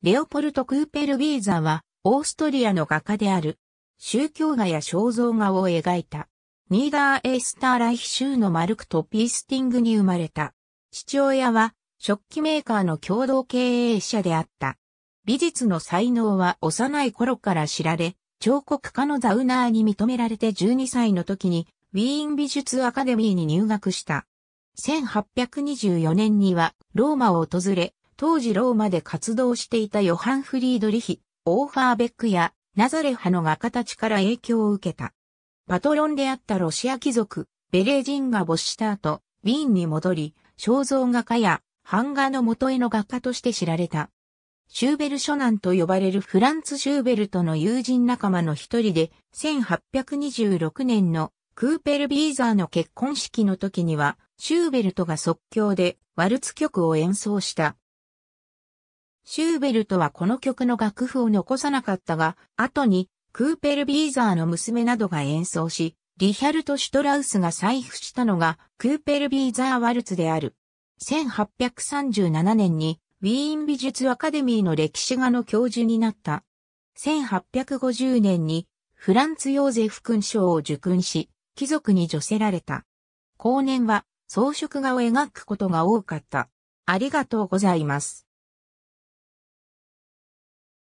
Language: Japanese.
レオポルト・クーペルビーザは、オーストリアの画家である。宗教画や肖像画を描いた。ニーダー・エースター・ライヒ州のマルクとピースティングに生まれた。父親は、食器メーカーの共同経営者であった。美術の才能は幼い頃から知られ、彫刻家のザウナーに認められて12歳の時に、ウィーン美術アカデミーに入学した。1824年にはローマを訪れ、当時ローマで活動していたヨハン・フリードリヒ、オーファーベックやナザレ派の画家たちから影響を受けた。パトロンであったロシア貴族、ベレージンが没した後、ウィーンに戻り、肖像画家や版画の元への画家として知られた。シューベル初男と呼ばれるフランツ・シューベルトの友人仲間の一人で、1826年のクーペルビーザーの結婚式の時には、シューベルトが即興でワルツ曲を演奏した。シューベルトはこの曲の楽譜を残さなかったが、後にクーペルビーザーの娘などが演奏し、リヒャルト・シュトラウスが採布したのがクーペルビーザーワルツである。1837年にウィーン美術アカデミーの歴史画の教授になった。1850年にフランツ・ヨーゼフ勲章を受勲し、貴族に助せられた。後年は装飾画を描くことが多かった。ありがとうございます。